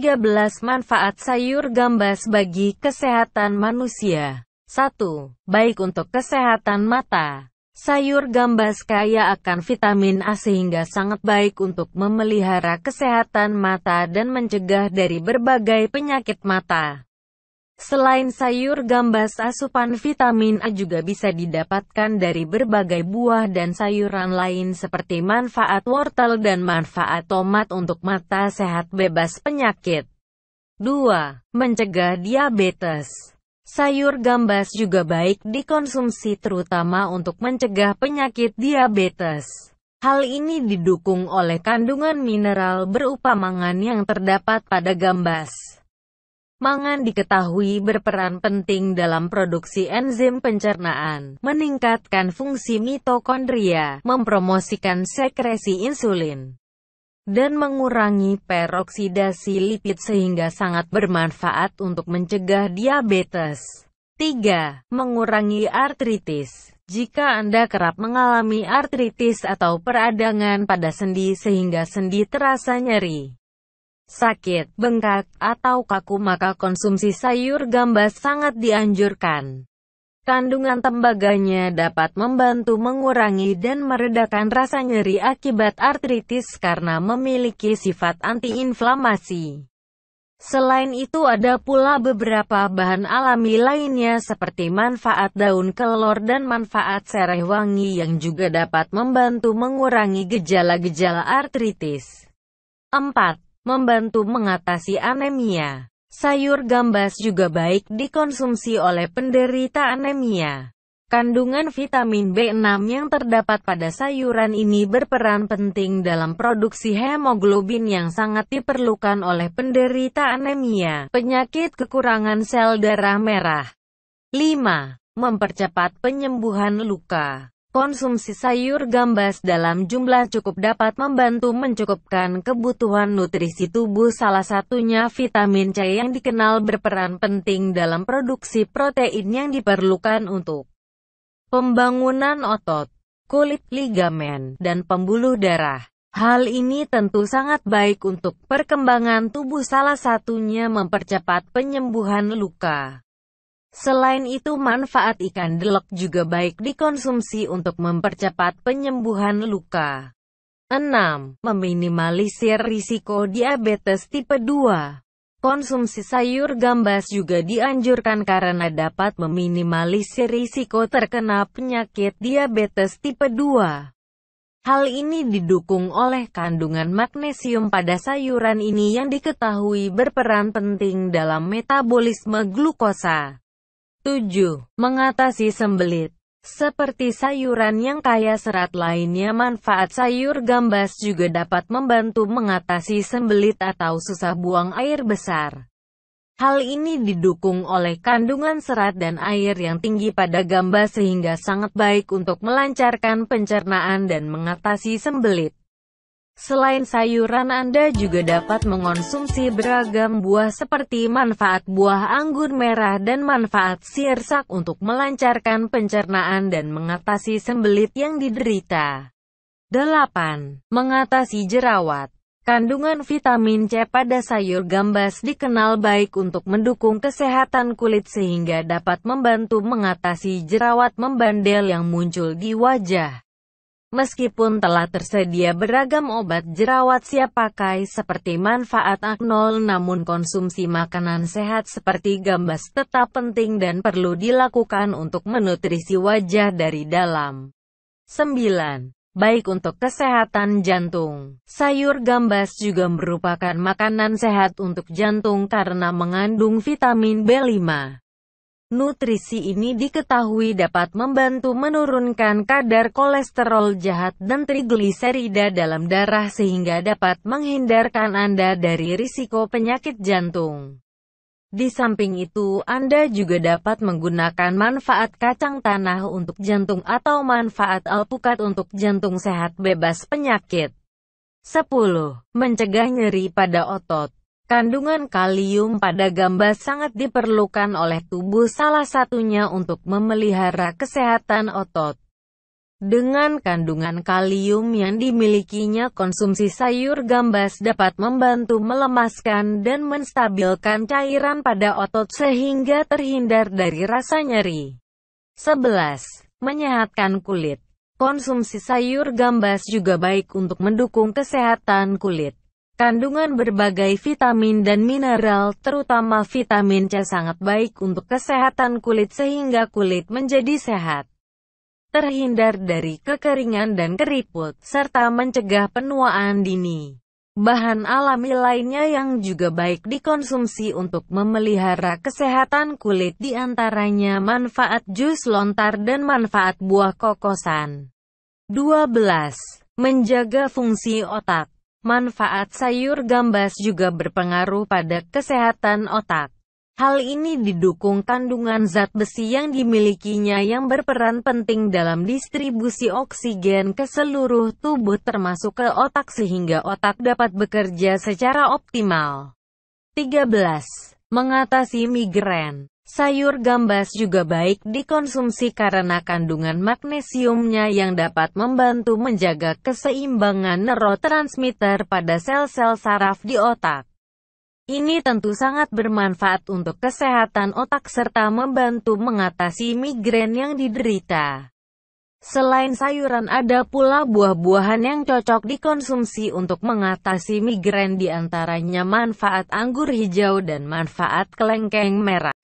13 manfaat sayur gambas bagi kesehatan manusia. 1. Baik untuk kesehatan mata. Sayur gambas kaya akan vitamin A sehingga sangat baik untuk memelihara kesehatan mata dan mencegah dari berbagai penyakit mata. Selain sayur gambas asupan vitamin A juga bisa didapatkan dari berbagai buah dan sayuran lain seperti manfaat wortel dan manfaat tomat untuk mata sehat bebas penyakit. 2. Mencegah diabetes Sayur gambas juga baik dikonsumsi terutama untuk mencegah penyakit diabetes. Hal ini didukung oleh kandungan mineral berupa mangan yang terdapat pada gambas. Mangan diketahui berperan penting dalam produksi enzim pencernaan, meningkatkan fungsi mitokondria, mempromosikan sekresi insulin, dan mengurangi peroksidasi lipid sehingga sangat bermanfaat untuk mencegah diabetes. 3. Mengurangi artritis jika Anda kerap mengalami artritis atau peradangan pada sendi sehingga sendi terasa nyeri sakit, bengkak, atau kaku maka konsumsi sayur gambas sangat dianjurkan. Kandungan tembaganya dapat membantu mengurangi dan meredakan rasa nyeri akibat artritis karena memiliki sifat antiinflamasi. Selain itu ada pula beberapa bahan alami lainnya seperti manfaat daun kelor dan manfaat sereh wangi yang juga dapat membantu mengurangi gejala-gejala artritis. 4 membantu mengatasi anemia. Sayur gambas juga baik dikonsumsi oleh penderita anemia. Kandungan vitamin B6 yang terdapat pada sayuran ini berperan penting dalam produksi hemoglobin yang sangat diperlukan oleh penderita anemia, penyakit kekurangan sel darah merah. 5. Mempercepat penyembuhan luka Konsumsi sayur gambas dalam jumlah cukup dapat membantu mencukupkan kebutuhan nutrisi tubuh salah satunya vitamin C yang dikenal berperan penting dalam produksi protein yang diperlukan untuk pembangunan otot, kulit ligamen, dan pembuluh darah. Hal ini tentu sangat baik untuk perkembangan tubuh salah satunya mempercepat penyembuhan luka. Selain itu manfaat ikan delok juga baik dikonsumsi untuk mempercepat penyembuhan luka. 6. Meminimalisir risiko diabetes tipe 2 Konsumsi sayur gambas juga dianjurkan karena dapat meminimalisir risiko terkena penyakit diabetes tipe 2. Hal ini didukung oleh kandungan magnesium pada sayuran ini yang diketahui berperan penting dalam metabolisme glukosa. 7. Mengatasi sembelit seperti sayuran yang kaya serat lainnya manfaat sayur gambas juga dapat membantu mengatasi sembelit atau susah buang air besar. Hal ini didukung oleh kandungan serat dan air yang tinggi pada gambas sehingga sangat baik untuk melancarkan pencernaan dan mengatasi sembelit. Selain sayuran Anda juga dapat mengonsumsi beragam buah seperti manfaat buah anggur merah dan manfaat sirsak untuk melancarkan pencernaan dan mengatasi sembelit yang diderita. 8. Mengatasi jerawat Kandungan vitamin C pada sayur gambas dikenal baik untuk mendukung kesehatan kulit sehingga dapat membantu mengatasi jerawat membandel yang muncul di wajah. Meskipun telah tersedia beragam obat jerawat siap pakai seperti manfaat aknol namun konsumsi makanan sehat seperti gambas tetap penting dan perlu dilakukan untuk menutrisi wajah dari dalam. 9. Baik untuk kesehatan jantung, sayur gambas juga merupakan makanan sehat untuk jantung karena mengandung vitamin B5. Nutrisi ini diketahui dapat membantu menurunkan kadar kolesterol jahat dan trigliserida dalam darah sehingga dapat menghindarkan Anda dari risiko penyakit jantung. Di samping itu, Anda juga dapat menggunakan manfaat kacang tanah untuk jantung atau manfaat alpukat untuk jantung sehat bebas penyakit. 10. Mencegah nyeri pada otot Kandungan kalium pada gambas sangat diperlukan oleh tubuh salah satunya untuk memelihara kesehatan otot. Dengan kandungan kalium yang dimilikinya konsumsi sayur gambas dapat membantu melemaskan dan menstabilkan cairan pada otot sehingga terhindar dari rasa nyeri. 11. Menyehatkan kulit Konsumsi sayur gambas juga baik untuk mendukung kesehatan kulit. Kandungan berbagai vitamin dan mineral, terutama vitamin C sangat baik untuk kesehatan kulit sehingga kulit menjadi sehat, terhindar dari kekeringan dan keriput, serta mencegah penuaan dini. Bahan alami lainnya yang juga baik dikonsumsi untuk memelihara kesehatan kulit diantaranya manfaat jus lontar dan manfaat buah kokosan. 12. Menjaga fungsi otak Manfaat sayur gambas juga berpengaruh pada kesehatan otak. Hal ini didukung kandungan zat besi yang dimilikinya yang berperan penting dalam distribusi oksigen ke seluruh tubuh termasuk ke otak sehingga otak dapat bekerja secara optimal. 13. Mengatasi migrain Sayur gambas juga baik dikonsumsi karena kandungan magnesiumnya yang dapat membantu menjaga keseimbangan neurotransmitter pada sel-sel saraf di otak. Ini tentu sangat bermanfaat untuk kesehatan otak serta membantu mengatasi migrain yang diderita. Selain sayuran ada pula buah-buahan yang cocok dikonsumsi untuk mengatasi migrain diantaranya manfaat anggur hijau dan manfaat kelengkeng merah.